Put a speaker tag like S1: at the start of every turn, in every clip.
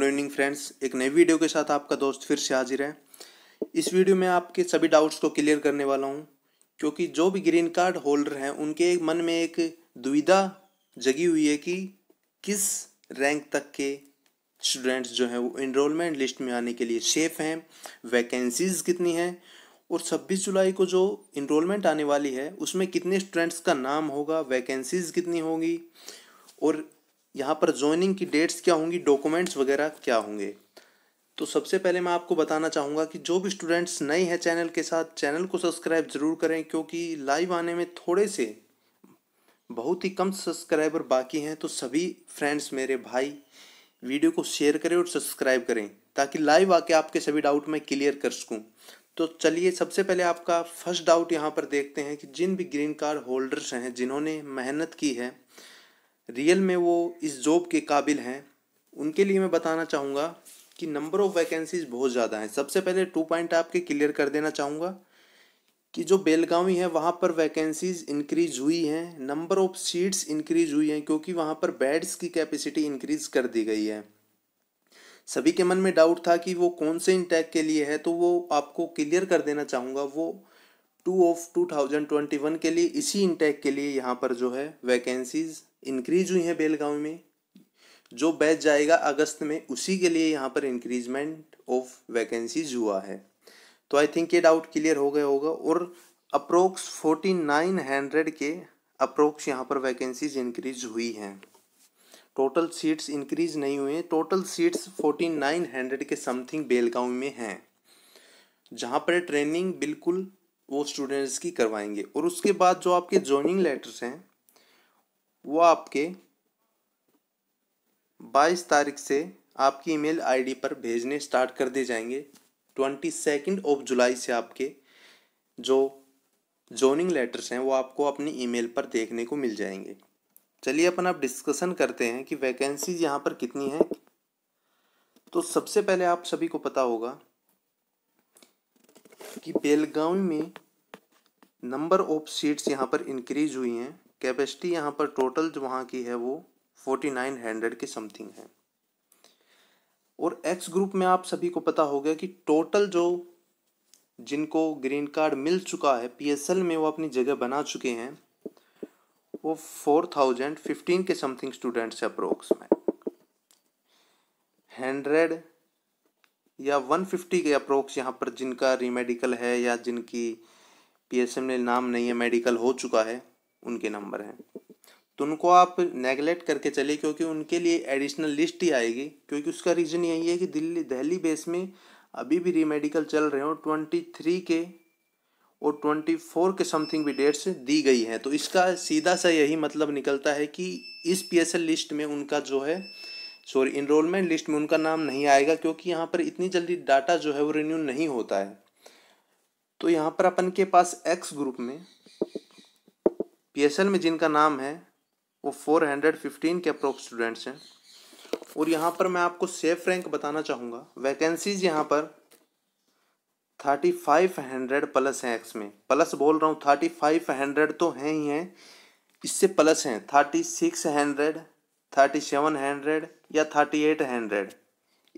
S1: good evening friends एक नई video के साथ आपका दोस्त फिर से हाजिर है इस वीडियो में आपके सभी डाउट्स को क्लियर करने वाला हूँ क्योंकि जो भी ग्रीन कार्ड होल्डर हैं उनके एक मन में एक दुविधा जगी हुई है कि किस रैंक तक के स्टूडेंट्स जो हैं वो इनरोलमेंट लिस्ट में आने के लिए सेफ़ हैं वैकेंसीज़ कितनी हैं और छब्बीस जुलाई को जो इनरोलमेंट आने वाली है उसमें कितने स्टूडेंट्स का नाम होगा वैकेंसीज़ कितनी होगी और यहाँ पर ज्वाइनिंग की डेट्स क्या होंगी डॉक्यूमेंट्स वगैरह क्या होंगे तो सबसे पहले मैं आपको बताना चाहूँगा कि जो भी स्टूडेंट्स नए हैं चैनल के साथ चैनल को सब्सक्राइब ज़रूर करें क्योंकि लाइव आने में थोड़े से बहुत ही कम सब्सक्राइबर बाकी हैं तो सभी फ्रेंड्स मेरे भाई वीडियो को शेयर करें और सब्सक्राइब करें ताकि लाइव आके आपके सभी डाउट मैं क्लियर कर सकूं तो चलिए सबसे पहले आपका फर्स्ट डाउट यहाँ पर देखते हैं कि जिन भी ग्रीन कार्ड होल्डर्स हैं जिन्होंने मेहनत की है रियल में वो इस जॉब के काबिल हैं उनके लिए मैं बताना चाहूँगा कि नंबर ऑफ़ वैकेंसीज बहुत ज़्यादा हैं सबसे पहले टू पॉइंट आपके क्लियर कर देना चाहूँगा कि जो बेलगावी है वहाँ पर वैकेंसीज इंक्रीज हुई हैं नंबर ऑफ सीट्स इंक्रीज हुई हैं क्योंकि वहाँ पर बेड्स की कैपेसिटी इंक्रीज कर दी गई है सभी के मन में डाउट था कि वो कौन से इंटैक के लिए है तो वो आपको क्लियर कर देना चाहूँगा वो two of two thousand twenty one के लिए इसी इंटैक के लिए यहाँ पर जो है वैकेंसीज इंक्रीज हुई हैं बेलगांव में जो बैच जाएगा अगस्त में उसी के लिए यहाँ पर इंक्रीजमेंट ऑफ वैकेंसीज हुआ है तो आई थिंक ये डाउट क्लियर हो गया होगा और अप्रोक्स फोर्टी नाइन हंड्रेड के अप्रोक्स यहाँ पर वैकेंसीज इंक्रीज हुई हैं टोटल सीट्स इंक्रीज नहीं हुए हैं total seats forty nine hundred के समथिंग बेलगांव में हैं जहाँ पर ट्रेनिंग बिल्कुल वो स्टूडेंट्स की करवाएंगे और उसके बाद जो आपके जॉइनिंग लेटर्स हैं वो आपके 22 तारीख से आपकी ईमेल आईडी पर भेजने स्टार्ट कर दिए जाएंगे ट्वेंटी सेकेंड ऑफ जुलाई से आपके जो जोनिंग लेटर्स हैं वो आपको अपनी ईमेल पर देखने को मिल जाएंगे चलिए अपन आप डिस्कशन करते हैं कि वैकेंसीज यहाँ पर कितनी हैं तो सबसे पहले आप सभी को पता होगा कि बेलगाम में नंबर ऑफ सीट्स यहाँ पर इंक्रीज हुई हैं कैपेसिटी यहाँ पर टोटल जो वहाँ की है वो फोर्टी नाइन हंड्रेड के समथिंग है और एक्स ग्रुप में आप सभी को पता हो गया कि टोटल जो जिनको ग्रीन कार्ड मिल चुका है पीएसएल में वो अपनी जगह बना चुके हैं वो फोर थाउजेंड फिफ्टीन के समथिंग स्टूडेंट्स है अप्रोक्स में हंड्रेड या वन फिफ्टी के अप्रोक्स यहाँ पर जिनका रीमेडिकल है या जिनकी पी में नाम नहीं है मेडिकल हो चुका है उनके नंबर हैं तो उनको आप नेगलेक्ट करके चले क्योंकि उनके लिए एडिशनल लिस्ट ही आएगी क्योंकि उसका रीज़न यही है कि दिल्ली दिल्ली बेस में अभी भी रीमेडिकल चल रहे हो ट्वेंटी थ्री के और ट्वेंटी फोर के समथिंग भी डेट्स दी गई हैं तो इसका सीधा सा यही मतलब निकलता है कि इस एल लिस्ट में उनका जो है सॉरी इनरोलमेंट लिस्ट में उनका नाम नहीं आएगा क्योंकि यहाँ पर इतनी जल्दी डाटा जो है वो रिन्यू नहीं होता है तो यहाँ पर अपन के पास एक्स ग्रुप में पीएसएल में जिनका नाम है वो फोर हंड्रेड फिफ्टीन के अप्रोक्स स्टूडेंट्स हैं और यहाँ पर मैं आपको सेफ रैंक बताना चाहूँगा वैकेंसीज यहाँ पर थर्टी फाइव हंड्रेड प्लस हैं एक्स में प्लस बोल रहा हूँ थर्टी फाइव हंड्रेड तो हैं ही हैं इससे प्लस हैं thirty six hundred thirty seven hundred या थर्टी एट हंड्रेड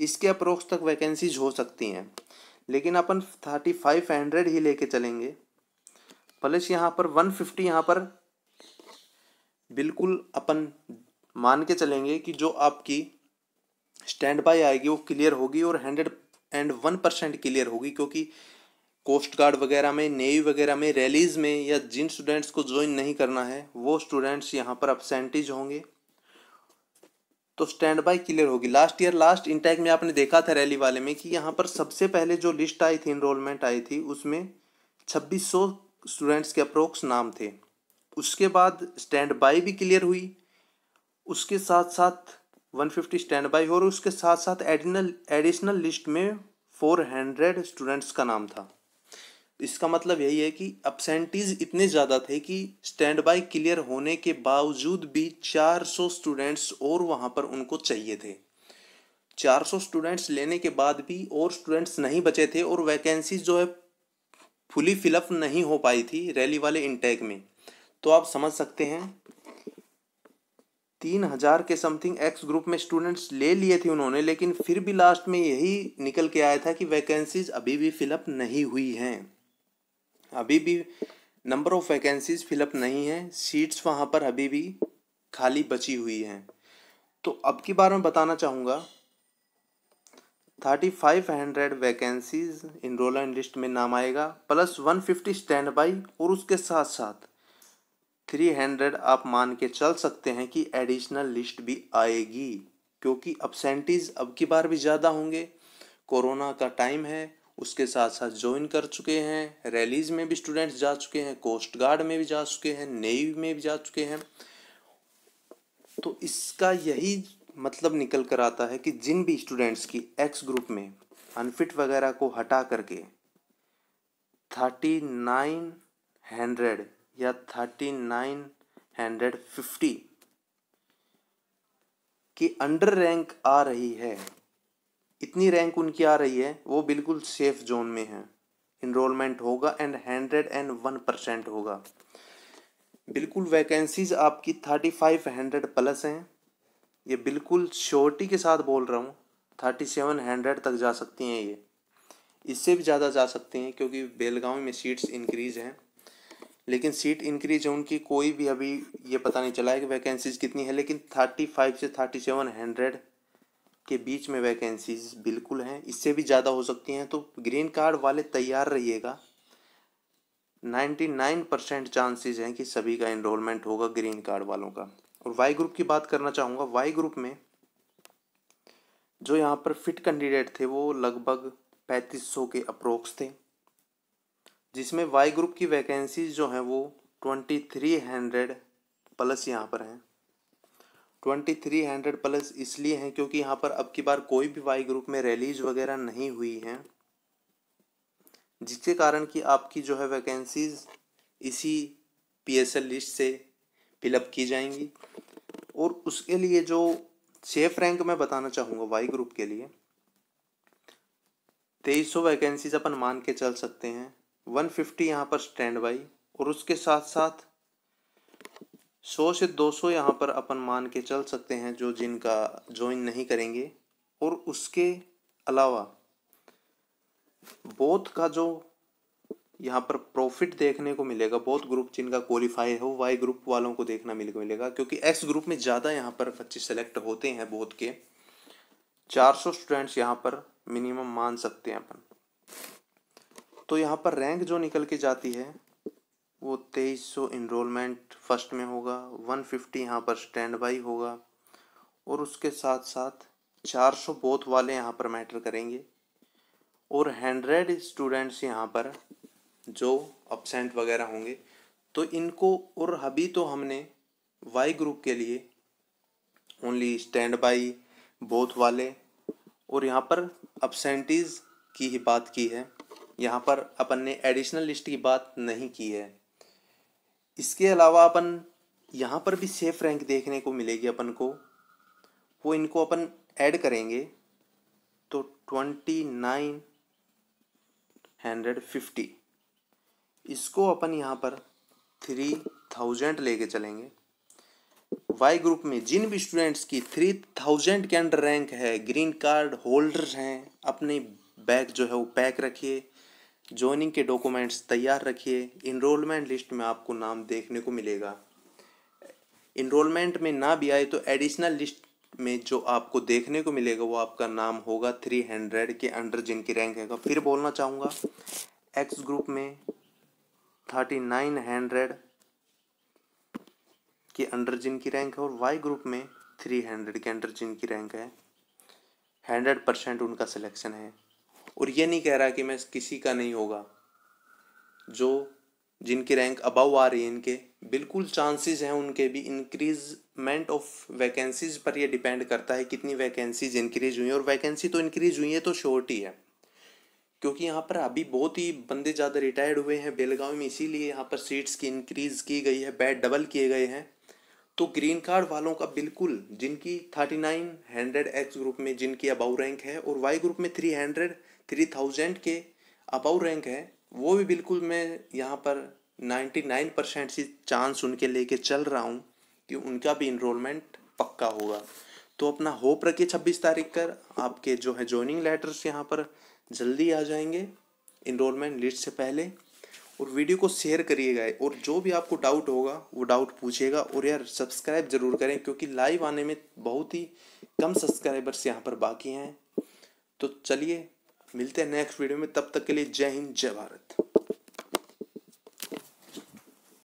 S1: इसके अप्रोक्स तक वैकेंसीज हो सकती हैं लेकिन अपन थर्टी फाइव हंड्रेड ही लेके चलेंगे प्लस यहाँ पर वन फिफ्टी यहाँ पर बिल्कुल अपन मान के चलेंगे कि जो आपकी स्टैंड बाय आएगी वो क्लियर होगी और hundred and one percent clear होगी क्योंकि कोस्ट गार्ड वगैरह में नेवी वगैरह में रैलीज़ में या जिन स्टूडेंट्स को ज्वाइन नहीं करना है वो स्टूडेंट्स यहाँ पर अपसेंटेज होंगे तो स्टैंड बाय क्लियर होगी लास्ट ईयर लास्ट इंटैक में आपने देखा था रैली वाले में कि यहाँ पर सबसे पहले जो लिस्ट आई थी इनरोलमेंट आई थी उसमें छब्बीस सौ स्टूडेंट्स के अप्रोक्स नाम थे उसके बाद स्टैंड बाई भी क्लियर हुई उसके साथ साथ 150 स्टैंड बाई और उसके साथ साथ एडिनल एडिशनल लिस्ट में 400 स्टूडेंट्स का नाम था इसका मतलब यही है कि अपसेंटीज इतने ज़्यादा थे कि स्टैंड बाई क्लियर होने के बावजूद भी 400 स्टूडेंट्स और वहाँ पर उनको चाहिए थे 400 स्टूडेंट्स लेने के बाद भी और स्टूडेंट्स नहीं बचे थे और वैकेंसी जो है फुली फिलअप नहीं हो पाई थी रैली वाले इनटेक में तो आप समझ सकते हैं तीन हजार के समथिंग एक्स ग्रुप में स्टूडेंट्स ले लिए थे उन्होंने लेकिन फिर भी लास्ट में यही निकल के आया था कि वैकेंसीज अभी भी फिलअप नहीं हुई हैं अभी भी नंबर ऑफ वैकेंसीज फिलअप नहीं हैं सीट्स वहाँ पर अभी भी खाली बची हुई हैं तो अब की बार में बताना चाहूँगा thirty five hundred vacancies enrolment list में नाम आएगा plus one fifty stand by और उसके साथ साथ थ्री हंड्रेड आप मान के चल सकते हैं कि एडिशनल लिस्ट भी आएगी क्योंकि अपसेंटीज अब की बार भी ज़्यादा होंगे कोरोना का टाइम है उसके साथ साथ ज्वाइन कर चुके हैं रैलीज में भी स्टूडेंट्स जा चुके हैं कोस्ट गार्ड में भी जा चुके हैं नेवी में भी जा चुके हैं तो इसका यही मतलब निकल कर आता है कि जिन भी स्टूडेंट्स की एक्स ग्रुप में अनफिट वगैरह को हटा करके थर्टी नाइन हंड्रेड या थर्टी नाइन हंड्रेड फिफ्टी की अंडर रैंक आ रही है इतनी रैंक उनकी आ रही है वो बिल्कुल सेफ जोन में है इनरोलमेंट होगा and hundred and one percent होगा बिल्कुल वैकेंसीज आपकी थर्टी फाइव हंड्रेड प्लस हैं ये बिल्कुल श्योरिटी के साथ बोल रहा हूँ थर्टी सेवन हंड्रेड तक जा सकती हैं ये इससे भी ज़्यादा जा सकती हैं क्योंकि बेलगांव में सीट्स इंक्रीज हैं लेकिन सीट इंक्रीज है उनकी कोई भी अभी ये पता नहीं चला है कि वैकेंसीज कितनी है लेकिन थर्टी फाइव से थर्टी सेवन हंड्रेड के बीच में वैकेंसीज बिल्कुल हैं इससे भी ज़्यादा हो सकती हैं तो ग्रीन कार्ड वाले तैयार रहिएगा नाइन्टी नाइन परसेंट चांसेज हैं कि सभी का इनरोलमेंट होगा ग्रीन कार्ड वालों का और वाई ग्रुप की बात करना चाहूँगा वाई ग्रुप में जो यहाँ पर फिट कैंडिडेट थे वो लगभग पैंतीस सौ के अप्रोक्स थे जिसमें वाई ग्रुप की वैकेंसीज जो हैं वो ट्वेंटी थ्री हंड्रेड प्लस यहाँ पर हैं ट्वेंटी थ्री हंड्रेड प्लस इसलिए हैं क्योंकि यहाँ पर अब की बार कोई भी वाई ग्रुप में रैलीज वगैरह नहीं हुई हैं जिसके कारण कि आपकी जो है वैकेंसीज इसी पीएसएल लिस्ट से फिलअप की जाएंगी और उसके लिए जो सेफ रैंक मैं बताना चाहूँगा वाई ग्रुप के लिए तेईस सौ वैकेंसीज अपन मान के चल सकते हैं वन फिफ्टी यहाँ पर स्टैंड बाई और उसके साथ साथ सौ से दो सौ यहाँ पर अपन मान के चल सकते हैं जो जिनका ज्वाइन नहीं करेंगे और उसके अलावा बोथ का जो यहाँ पर प्रॉफिट देखने को मिलेगा बोथ ग्रुप जिनका क्वालिफाई हो वाई ग्रुप वालों को देखना मिल मिलेगा क्योंकि एक्स ग्रुप में ज़्यादा यहाँ पर बच्चे सेलेक्ट होते हैं बोथ के चार सौ स्टूडेंट्स यहाँ पर मिनिमम मान सकते हैं अपन तो यहाँ पर रैंक जो निकल के जाती है वो तेईस सौ इनरोलमेंट फर्स्ट में होगा वन फिफ्टी यहाँ पर स्टैंड बाई होगा और उसके साथ साथ चार सौ बोथ वाले यहाँ पर मैटर करेंगे और हंड्रेड स्टूडेंट्स यहाँ पर जो अपसेंट वगैरह होंगे तो इनको और अभी तो हमने वाई ग्रुप के लिए ओनली स्टैंड बाई बोथ वाले और यहाँ पर अपसेंटीज़ की ही बात की है यहाँ पर अपन ने एडिशनल लिस्ट की बात नहीं की है इसके अलावा अपन यहाँ पर भी सेफ रैंक देखने को मिलेगी अपन को वो इनको अपन ऐड करेंगे तो ट्वेंटी नाइन हंड्रेड फिफ्टी इसको अपन यहाँ पर थ्री थाउजेंड लेके चलेंगे वाई ग्रुप में जिन भी स्टूडेंट्स की थ्री थाउजेंड के अंडर रैंक है ग्रीन कार्ड होल्डर्स हैं अपने बैग जो है वो पैक रखिए ज्वाइनिंग के डॉक्यूमेंट्स तैयार रखिए इनरोलमेंट लिस्ट में आपको नाम देखने को मिलेगा इनरोलमेंट में ना भी आए तो एडिशनल लिस्ट में जो आपको देखने को मिलेगा वो आपका नाम होगा थ्री हंड्रेड के अंडर जिनकी रैंक है फिर बोलना चाहूँगा एक्स ग्रुप में थर्टी नाइन हंड्रेड के अंडर जिनकी रैंक है और वाई ग्रुप में थ्री हंड्रेड के अंडर जिनकी रैंक है हंड्रेड परसेंट उनका सिलेक्शन है और ये नहीं कह रहा कि मैं किसी का नहीं होगा जो जिनकी रैंक अबव आ रही है इनके बिल्कुल चांसेस हैं उनके भी इंक्रीजमेंट ऑफ वैकेंसीज पर ये डिपेंड करता है कितनी वैकेंसीज इंक्रीज हुई हैं और वैकेंसी तो इंक्रीज हुई है तो ही है क्योंकि यहाँ पर अभी बहुत ही बंदे ज़्यादा रिटायर्ड हुए हैं बेलगांव में इसीलिए यहाँ पर सीट्स की इंक्रीज़ की गई है बेड डबल किए गए हैं तो ग्रीन कार्ड वालों का बिल्कुल जिनकी thirty nine hundred X group में जिनकी अबाउ रैंक है और वाई ग्रुप में थ्री हंड्रेड थ्री थाउजेंड के अबाउ रैंक है वो भी बिल्कुल मैं यहाँ पर नाइन्टी नाइन परसेंट सी चांस उनके लेके चल रहा हूँ कि उनका भी इनरोलमेंट पक्का होगा तो अपना होप रखिए छब्बीस तारीख कर आपके जो है ज्वाइनिंग लेटर्स यहाँ पर जल्दी आ जाएंगे इनरोलमेंट लिस्ट से पहले और वीडियो को शेयर करिएगा और जो भी आपको डाउट होगा वो डाउट पूछिएगा और यार सब्सक्राइब ज़रूर करें क्योंकि लाइव आने में बहुत ही कम सब्सक्राइबर्स यहाँ पर बाकी हैं तो चलिए मिलते हैं नेक्स्ट वीडियो में तब तक के लिए जय हिंद जय भारत